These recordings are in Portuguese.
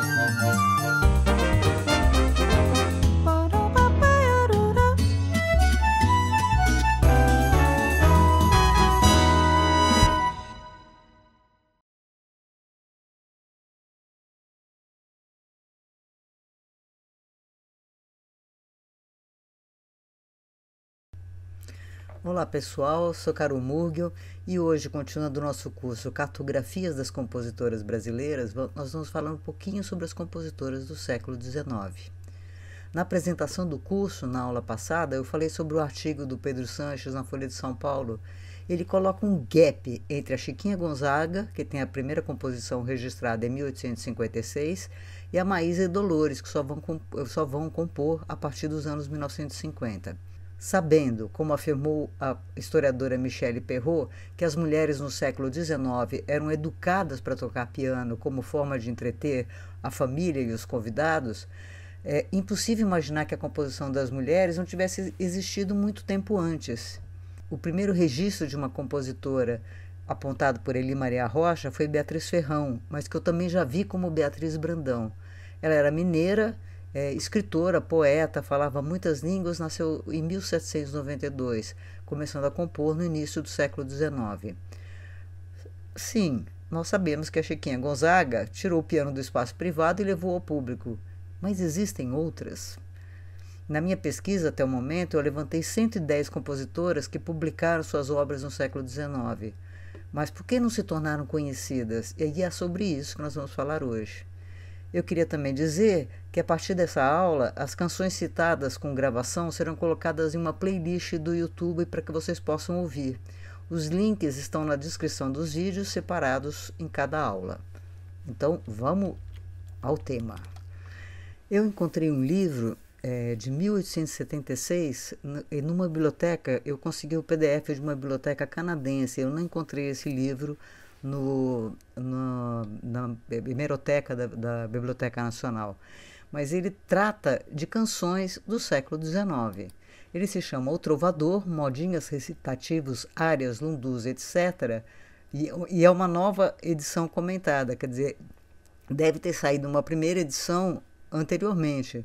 Thank you. Olá pessoal, sou Caro Murgel e hoje, continuando o nosso curso Cartografias das Compositoras Brasileiras, nós vamos falar um pouquinho sobre as compositoras do século XIX. Na apresentação do curso, na aula passada, eu falei sobre o artigo do Pedro Sanches na Folha de São Paulo. Ele coloca um gap entre a Chiquinha Gonzaga, que tem a primeira composição registrada em 1856, e a Maísa e Dolores, que só vão, só vão compor a partir dos anos 1950 sabendo, como afirmou a historiadora Michelle Perrot, que as mulheres no século XIX eram educadas para tocar piano como forma de entreter a família e os convidados, é impossível imaginar que a composição das mulheres não tivesse existido muito tempo antes. O primeiro registro de uma compositora apontado por Eli Maria Rocha foi Beatriz Ferrão, mas que eu também já vi como Beatriz Brandão. Ela era mineira, é, escritora, poeta, falava muitas línguas, nasceu em 1792, começando a compor no início do século XIX. Sim, nós sabemos que a Chiquinha Gonzaga tirou o piano do espaço privado e levou ao público, mas existem outras. Na minha pesquisa até o momento, eu levantei 110 compositoras que publicaram suas obras no século XIX. Mas por que não se tornaram conhecidas? E é sobre isso que nós vamos falar hoje. Eu queria também dizer que a partir dessa aula, as canções citadas com gravação serão colocadas em uma playlist do YouTube para que vocês possam ouvir. Os links estão na descrição dos vídeos separados em cada aula. Então, vamos ao tema. Eu encontrei um livro é, de 1876 e numa biblioteca eu consegui o PDF de uma biblioteca canadense. Eu não encontrei esse livro no, no, na hemeroteca da, da Biblioteca Nacional. Mas ele trata de canções do século XIX. Ele se chama O Trovador, Modinhas, Recitativos, Áreas, Lundus, etc. E, e, é uma nova edição comentada, quer dizer, deve ter saído uma primeira edição anteriormente.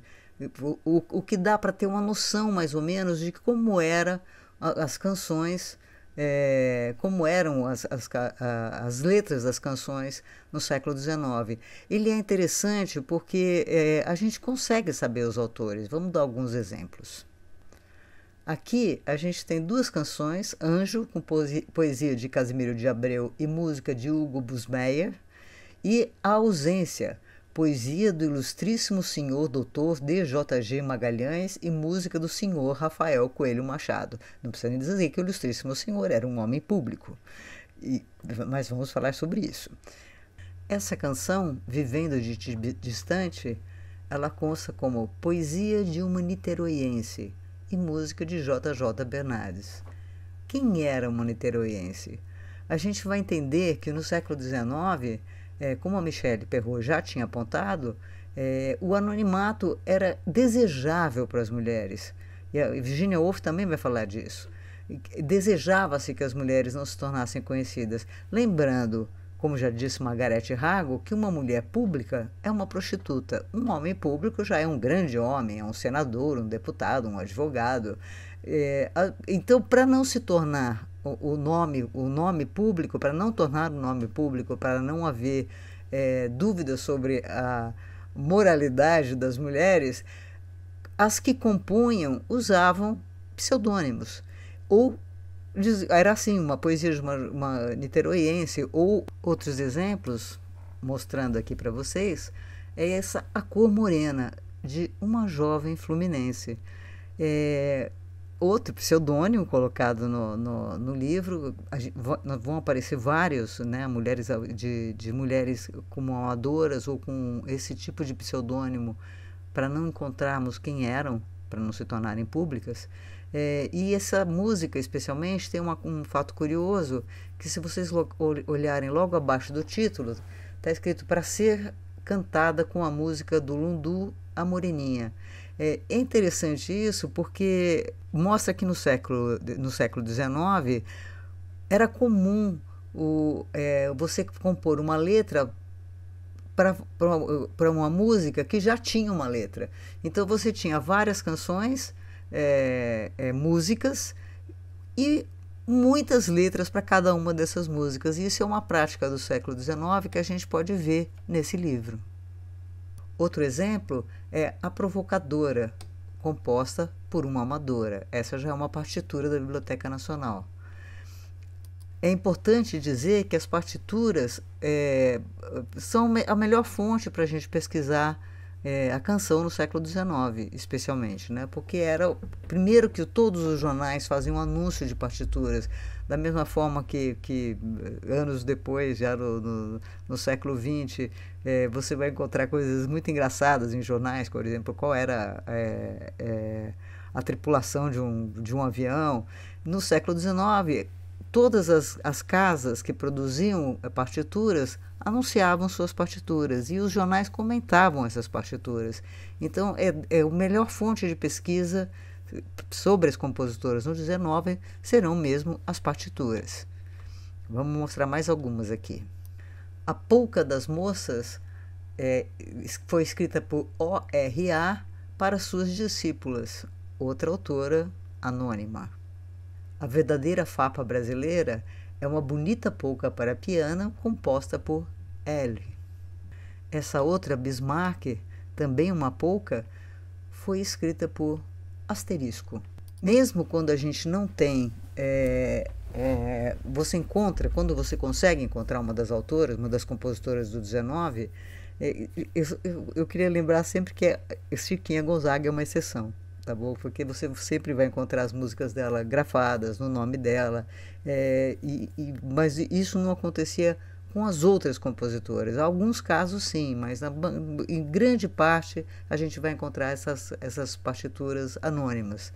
O, o, o que dá para ter uma noção, mais ou menos, de como eram as canções é, como eram as, as, as, letras das canções no século XIX. Ele é interessante porque é, a gente consegue saber os autores. Vamos dar alguns exemplos. Aqui a gente tem duas canções, Anjo, com poesia de Casimiro de Abreu e música de Hugo Busmeyer, e A Ausência, poesia do ilustríssimo senhor doutor D.J.G. Magalhães e música do senhor Rafael Coelho Machado. Não precisa nem dizer que o ilustríssimo senhor era um homem público, e, mas vamos falar sobre isso. Essa canção, Vivendo de Distante, ela consta como Poesia de uma Niteroiense e música de J.J. Bernardes. Quem era uma niteroiense? A gente vai entender que no século XIX é, como a Michelle Perrot já tinha apontado, é, o anonimato era desejável para as mulheres. E a Virginia Woolf também vai falar disso. Desejava-se que as mulheres não se tornassem conhecidas, lembrando, como já disse Margaret Rago, que uma mulher pública é uma prostituta. Um homem público já é um grande homem, é um senador, um deputado, um advogado. É, então, para não se tornar o, nome, o nome público, para não tornar o nome público, para não haver é, dúvidas sobre a moralidade das mulheres, as que compunham usavam pseudônimos. Ou era assim, uma poesia de uma, uma niteroiense, ou outros exemplos, mostrando aqui para vocês, é essa A Cor Morena, de uma jovem fluminense. É, outro pseudônimo colocado no, no, no livro. Gente, vão aparecer vários, né? Mulheres de, de mulheres como amadoras ou com esse tipo de pseudônimo para não encontrarmos quem eram, para não se tornarem públicas. É, e essa música, especialmente, tem uma, um fato curioso que se vocês lo, olharem logo abaixo do título, está escrito para ser cantada com a música do Lundu, a Moreninha. É, é interessante isso porque mostra que no século, no século XIX era comum o, é, você compor uma letra para uma música que já tinha uma letra. Então você tinha várias canções, é, é, músicas e muitas letras para cada uma dessas músicas. E isso é uma prática do século XIX que a gente pode ver nesse livro. Outro exemplo é A Provocadora, composta por uma amadora. Essa já é uma partitura da Biblioteca Nacional. É importante dizer que as partituras é, são a melhor fonte para a gente pesquisar é, a canção no século XIX, especialmente, né? porque era o primeiro que todos os jornais faziam anúncio de partituras, da mesma forma que, que eh, anos depois, já no, no, no século XX, é, eh, você vai encontrar coisas muito engraçadas em jornais, por exemplo, qual era é, a tripulação de um, de um avião. No século XIX, todas as, as casas que produziam eh, partituras anunciavam suas partituras e os jornais comentavam essas partituras. Então, é, é a melhor fonte de pesquisa eh, sobre as compositoras no 19 serão mesmo as partituras. Vamos mostrar mais algumas aqui. A Polca das Moças é, foi escrita por O.R.A. para suas discípulas, outra autora anônima. A verdadeira fapa brasileira é uma bonita polca para piano composta por L. Essa outra, Bismarck, também uma polca, foi escrita por asterisco. Mesmo quando a gente não tem, é, é, você encontra, quando você consegue encontrar uma das autoras, uma das compositoras do 19, é, eu, eu, eu queria lembrar sempre que é, Chiquinha Gonzaga é uma exceção tá bom? Porque você sempre vai encontrar as músicas dela grafadas no nome dela, é, e, e, mas isso não acontecia com as outras compositoras. Alguns casos sim, mas na, em grande parte a gente vai encontrar essas, essas partituras anônimas.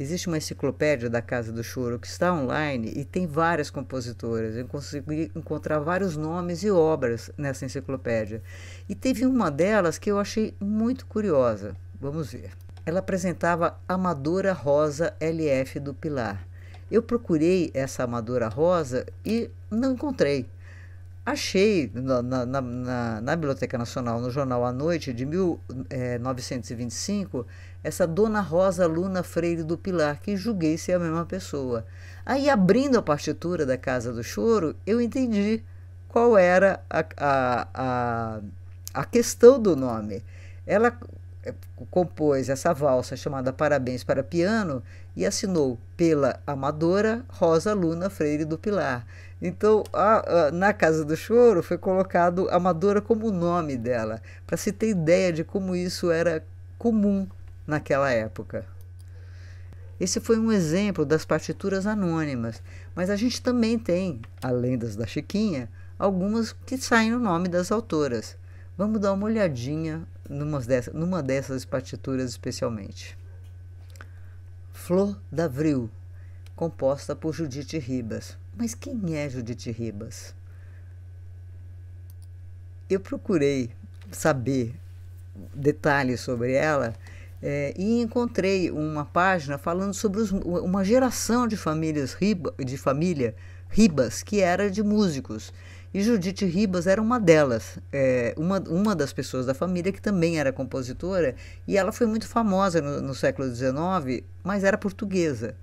Existe uma enciclopédia da Casa do Choro que está online e tem várias compositoras. Eu consegui encontrar vários nomes e obras nessa enciclopédia. E teve uma delas que eu achei muito curiosa. Vamos ver. Ela apresentava Amadora Rosa LF do Pilar. Eu procurei essa Amadora Rosa e não encontrei. Achei na, na, na, na Biblioteca Nacional, no Jornal à Noite, de 1925, eh, essa Dona Rosa Luna Freire do Pilar, que julguei ser a mesma pessoa. Aí, abrindo a partitura da Casa do Choro, eu entendi qual era a, a, a, a questão do nome. Ela eh, compôs essa valsa chamada Parabéns para Piano e assinou pela amadora Rosa Luna Freire do Pilar. Então, a, a, na Casa do Choro foi colocado amadora como o nome dela, para se ter ideia de como isso era comum naquela época. Esse foi um exemplo das partituras anônimas, mas a gente também tem, além das da Chiquinha, algumas que saem no nome das autoras. Vamos dar uma olhadinha numa dessas, numa dessas partituras especialmente. Flor d'Avril, composta por Judite Ribas. Mas quem é Judite Ribas? Eu procurei saber detalhes sobre ela é, e encontrei uma página falando sobre os, uma geração de famílias riba, de família Ribas que era de músicos e Judite Ribas era uma delas, é, uma, uma das pessoas da família que também era compositora, e ela foi muito famosa no, no século XIX, mas era portuguesa.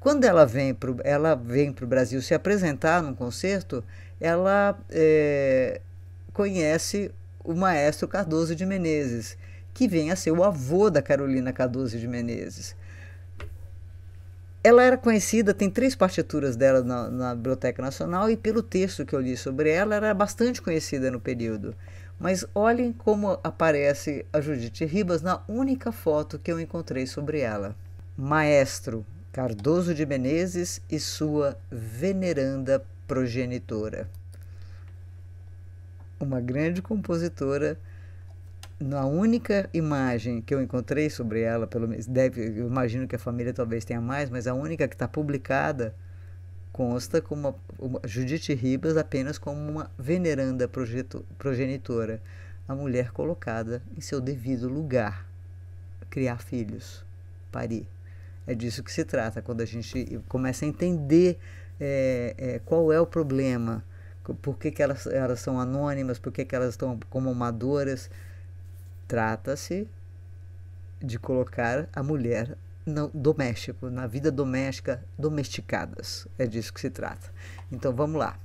Quando ela vem para ela vem para o Brasil se apresentar num concerto, ela é, conhece o maestro Cardoso de Menezes, que vem a ser o avô da Carolina Cardoso de Menezes. Ela era conhecida, tem três partituras dela na, na, Biblioteca Nacional e pelo texto que eu li sobre ela, era bastante conhecida no período. Mas olhem como aparece a Judite Ribas na única foto que eu encontrei sobre ela. Maestro Cardoso de Menezes e sua veneranda progenitora. Uma grande compositora na única imagem que eu encontrei sobre ela, pelo deve, eu imagino que a família talvez tenha mais, mas a única que está publicada consta como uma, uma, Judite Ribas apenas como uma veneranda projeto, progenitora, a mulher colocada em seu devido lugar, criar filhos, parir. É disso que se trata quando a gente começa a entender é, é, qual é o problema, por que, que elas, elas são anônimas, por que, que elas estão como amadoras. Trata-se de colocar a mulher no doméstico, na vida doméstica, domesticadas. É disso que se trata. Então vamos lá.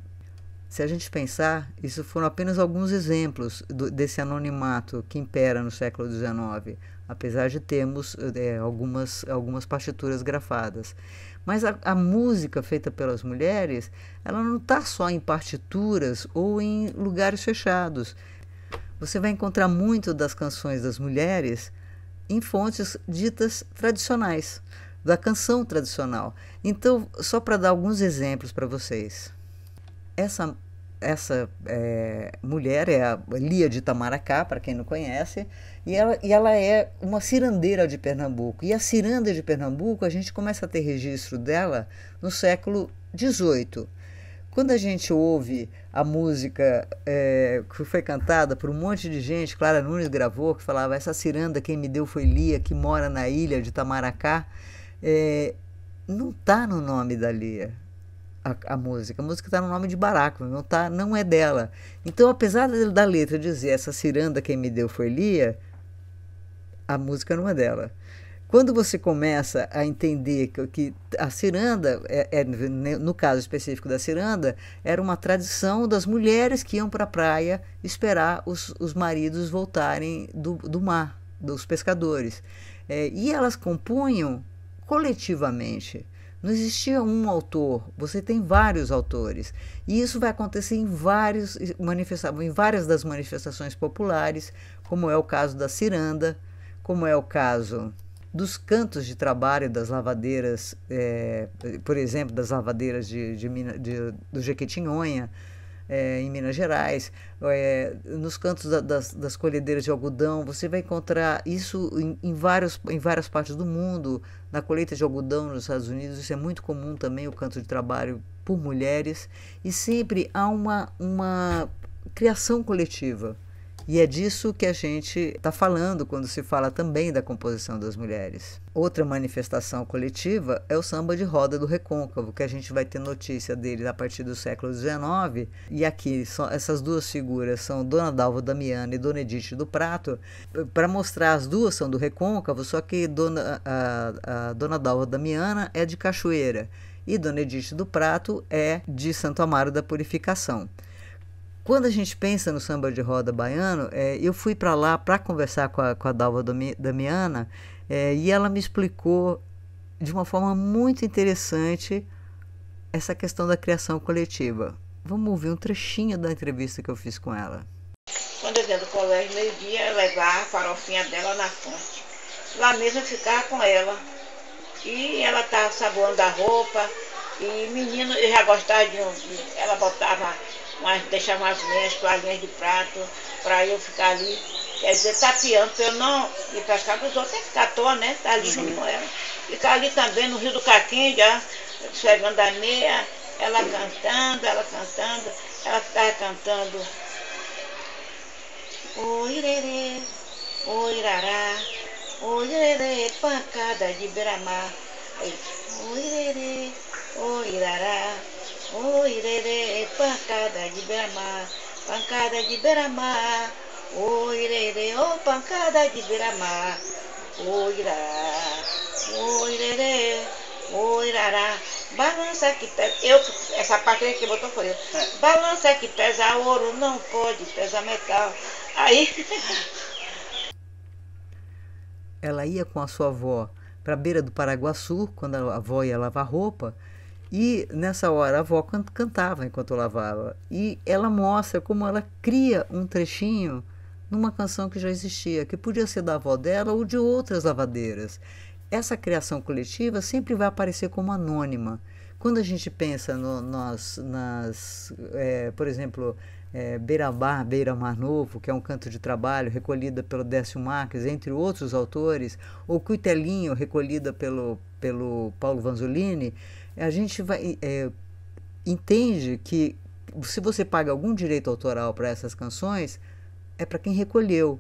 Se a gente pensar, isso foram apenas alguns exemplos do, desse anonimato que impera no século XIX, apesar de termos é, algumas, algumas partituras grafadas. Mas a, a, música feita pelas mulheres, ela não está só em partituras ou em lugares fechados. Você vai encontrar muito das canções das mulheres em fontes ditas tradicionais, da canção tradicional. Então, só para dar alguns exemplos para vocês. Essa, essa é, mulher é a Lia de Itamaracá, para quem não conhece, e ela, e ela é uma cirandeira de Pernambuco. E a ciranda de Pernambuco, a gente começa a ter registro dela no século XVIII. Quando a gente ouve a música é, que foi cantada por um monte de gente, Clara Nunes gravou, que falava: Essa ciranda quem me deu foi Lia, que mora na ilha de Tamaracá. É, não está no nome da Lia. A, a, música. A música está no nome de Baraco, não, tá, não é dela. Então, apesar da letra dizer essa ciranda quem me deu foi Lia, a música não é dela. Quando você começa a entender que a ciranda, é, é, né, no caso específico da ciranda, era uma tradição das mulheres que iam para a praia esperar os, os maridos voltarem do, do mar, dos pescadores. É, e elas compunham coletivamente. Não existia um autor, você tem vários autores. E isso vai acontecer em, vários, em várias das manifestações populares, como é o caso da ciranda, como é o caso dos cantos de trabalho das lavadeiras, é, por exemplo, das lavadeiras de, de, de do Jequitinhonha, é, em Minas Gerais, é, nos cantos da, das, das colhedeiras de algodão, você vai encontrar isso em, em, vários, em várias partes do mundo. Na colheita de algodão nos Estados Unidos, isso é muito comum também, o canto de trabalho por mulheres. E sempre há uma, uma criação coletiva. E é disso que a gente está falando quando se fala também da composição das mulheres. Outra manifestação coletiva é o samba de roda do Recôncavo, que a gente vai ter notícia dele a partir do século XIX. E aqui, essas duas figuras são Dona Dalva Damiana e Dona Edith do Prato. Para mostrar, as duas são do Recôncavo, só que Dona, a, a Dona Dalva Damiana é de Cachoeira e Dona Edith do Prato é de Santo Amaro da Purificação. Quando a gente pensa no samba de roda baiano, é, eu fui para lá para conversar com a, com a Dalva Damiana é, e ela me explicou de uma forma muito interessante essa questão da criação coletiva. Vamos ouvir um trechinho da entrevista que eu fiz com ela. Quando eu ia do colégio, meio-dia, eu levava a farofinha dela na fonte. Lá mesmo eu ficava com ela. E ela estava saboando a roupa. E menino, eu já gostava de um. Ela botava umas, deixava umas meias, toalhinhas de prato, para eu ficar ali. Quer dizer, tapeando, para eu não ir pescar com os outros, tem que ficar à toa, né? Tá ali junto uhum. com ela. Ficar ali também no Rio do Caquim, já, chegando a meia, ela cantando, ela cantando, ela ficava cantando. O irerê, o irará, o irerê, pancada de beira-mar. O irerê, o irará. Um irerê, pancada de beramar, pancada de beramar. O irerê, oh, pancada de beramar. O irá, o irerê, o irará. Balança que pesa. Eu, essa parte que botou foi eu. É. Balança que pesa ouro, não pode pesar metal. Aí. Ela ia com a sua avó para a beira do Paraguaçu, quando a avó ia lavar roupa, e nessa hora a avó cantava enquanto eu lavava. E ela mostra como ela cria um trechinho numa canção que já existia, que podia ser da avó dela ou de outras lavadeiras. Essa criação coletiva sempre vai aparecer como anônima. Quando a gente pensa no, nas nas, é, por exemplo, é, Beirabá, Beira Mar Novo, que é um canto de trabalho recolhida pelo Décio Marques, entre outros autores, ou Cuitelinho, recolhida pelo, pelo Paulo Vanzolini, a gente vai é, entende que se você paga algum direito autoral para essas canções, é para quem recolheu.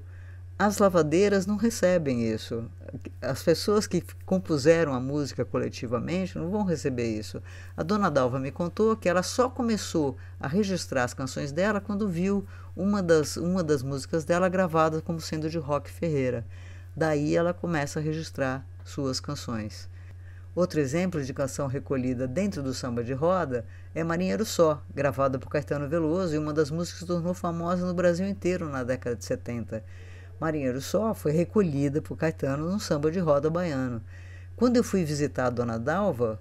As lavadeiras não recebem isso. As pessoas que compuseram a música coletivamente não vão receber isso. A dona Dalva me contou que ela só começou a registrar as canções dela quando viu uma das, uma das músicas dela gravada como sendo de Rock Ferreira. Daí ela começa a registrar suas canções. Outro exemplo de canção recolhida dentro do samba de roda é Marinheiro Só, gravada por Caetano Veloso e uma das músicas que tornou famosa no Brasil inteiro na década de 70. Marinheiro Só foi recolhida por Caetano num samba de roda baiano. Quando eu fui visitar a Dona Dalva,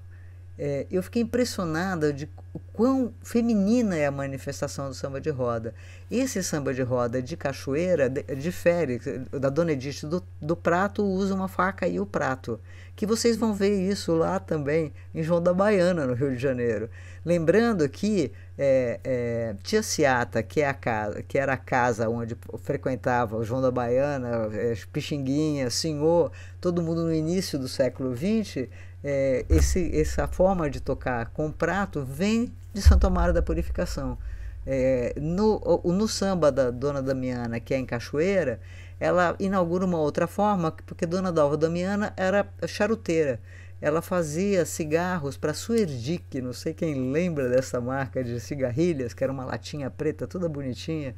é, eu fiquei impressionada de o quão feminina é a manifestação do samba de roda. Esse samba de roda de cachoeira difere, da Dona Edith do, do prato usa uma faca e o prato, que vocês vão ver isso lá também, em João da Baiana, no Rio de Janeiro. Lembrando que é, é, Tia Ciata, que, é a casa, que era a casa onde frequentava o João da Baiana, é, Pixinguinha, Senhor, todo mundo no início do século XX, é, esse, essa forma de tocar com prato vem de Santo Amaro da Purificação. É, no, no samba da Dona Damiana, que é em Cachoeira, ela inaugura uma outra forma, porque Dona Dalva Damiana era charuteira. Ela fazia cigarros para Suerdic, não sei quem lembra dessa marca de cigarrilhas, que era uma latinha preta toda bonitinha.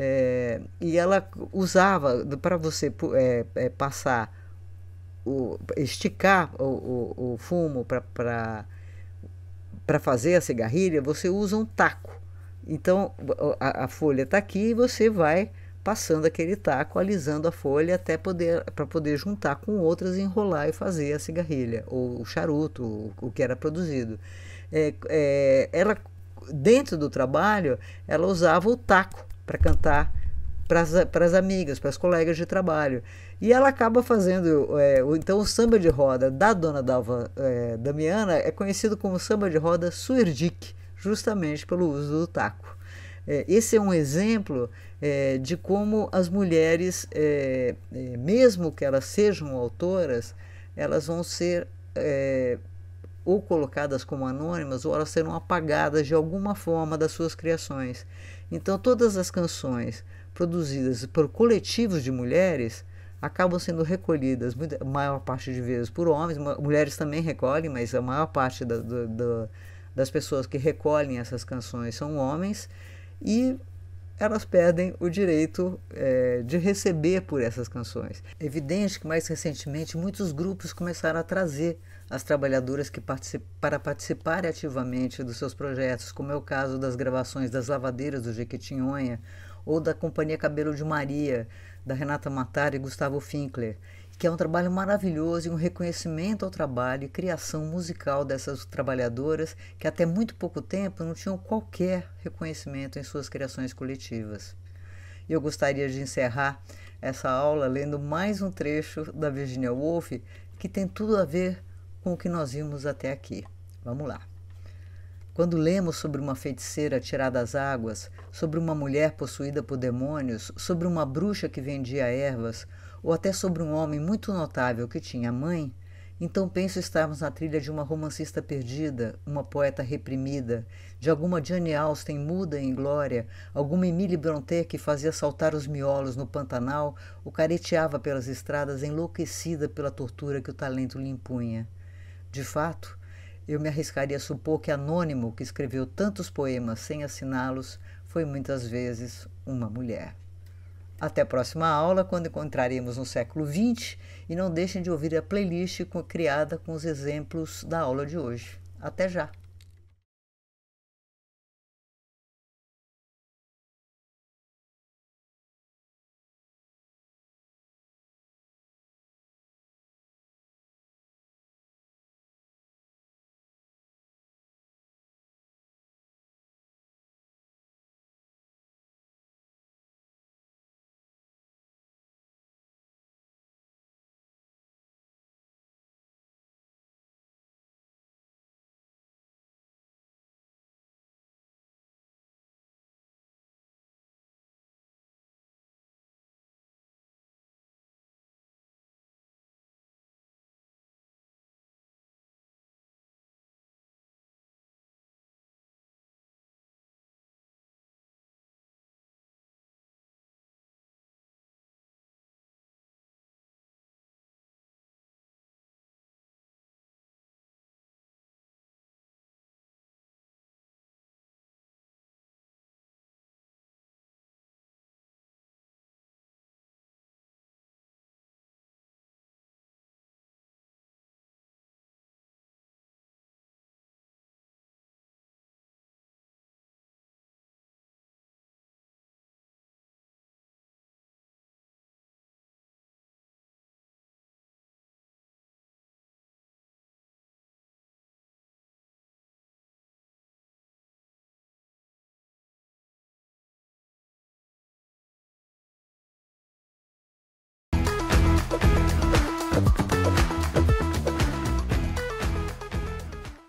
É, e ela usava para você é, é, passar o, esticar o, o, o fumo para fazer a cigarrilha, você usa um taco. Então a, a folha está aqui e você vai passando aquele taco, alisando a folha até poder para poder juntar com outras, enrolar e fazer a cigarrilha ou o charuto, o, o que era produzido. É, é, ela dentro do trabalho, ela usava o taco para cantar para as amigas, para as colegas de trabalho. E ela acaba fazendo. É, então, o samba de roda da dona Dalva é, Damiana é conhecido como samba de roda suerdique, justamente pelo uso do taco. É, esse é um exemplo é, de como as mulheres, é, é, mesmo que elas sejam autoras, elas vão ser ou colocadas como anônimas ou elas serão apagadas de alguma forma das suas criações. Então, todas as canções produzidas por coletivos de mulheres acabam sendo recolhidas, a maior parte de vezes, por homens. Mulheres também recolhem, mas a maior parte da, da, da, das pessoas que recolhem essas canções são homens. E elas perdem o direito é, de receber por essas canções. É evidente que mais recentemente muitos grupos começaram a trazer as trabalhadoras que particip para participar ativamente dos seus projetos, como é o caso das gravações das lavadeiras do Jequitinhonha, ou da Companhia Cabelo de Maria, da Renata Matar e Gustavo Finkler, que é um trabalho maravilhoso e um reconhecimento ao trabalho e criação musical dessas trabalhadoras que até muito pouco tempo não tinham qualquer reconhecimento em suas criações coletivas. E eu gostaria de encerrar essa aula lendo mais um trecho da Virginia Woolf que tem tudo a ver com o que nós vimos até aqui. Vamos lá. Quando lemos sobre uma feiticeira tirada às águas, sobre uma mulher possuída por demônios, sobre uma bruxa que vendia ervas, ou até sobre um homem muito notável que tinha mãe, então penso estarmos na trilha de uma romancista perdida, uma poeta reprimida, de alguma Jane Austen muda em glória, alguma Emile Brontë que fazia saltar os miolos no Pantanal ou careteava pelas estradas enlouquecida pela tortura que o talento lhe impunha. De fato, eu me arriscaria a supor que Anônimo, que escreveu tantos poemas sem assiná-los, foi muitas vezes uma mulher. Até a próxima aula, quando encontraremos no século XX, e não deixem de ouvir a playlist criada com os exemplos da aula de hoje. Até já!